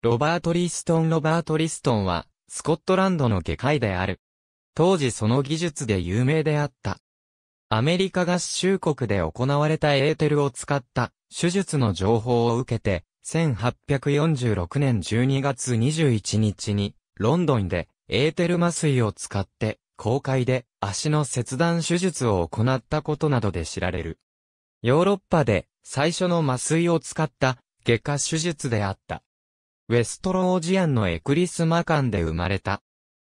ロバート・リストン・ロバート・リストンは、スコットランドの外科医である。当時その技術で有名であった。アメリカ合衆国で行われたエーテルを使った手術の情報を受けて、1846年12月21日に、ロンドンでエーテル麻酔を使って、公開で足の切断手術を行ったことなどで知られる。ヨーロッパで最初の麻酔を使った外科手術であった。ウェストロージアンのエクリスマカンで生まれた。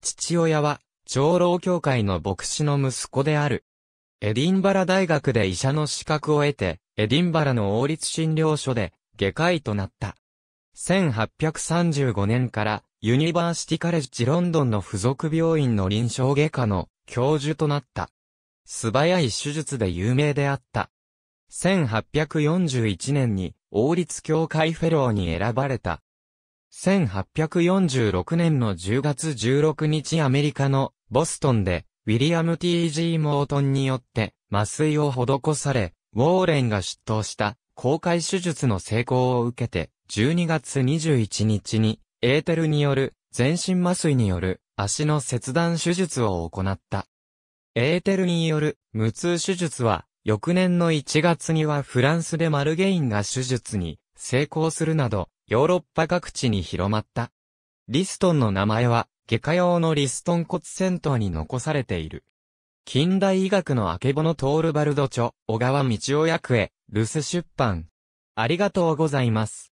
父親は、長老協会の牧師の息子である。エディンバラ大学で医者の資格を得て、エディンバラの王立診療所で、外科医となった。1835年から、ユニバーシティカレッジロンドンの付属病院の臨床外科の教授となった。素早い手術で有名であった。1841年に王立協会フェローに選ばれた。1846年の10月16日アメリカのボストンでウィリアム・ T.G. モートンによって麻酔を施され、ウォーレンが出頭した公開手術の成功を受けて12月21日にエーテルによる全身麻酔による足の切断手術を行った。エーテルによる無痛手術は翌年の1月にはフランスでマルゲインが手術に成功するなどヨーロッパ各地に広まった。リストンの名前は、外科用のリストン骨銭湯に残されている。近代医学のあけぼのトールバルド著、小川道夫役へ、留守出版。ありがとうございます。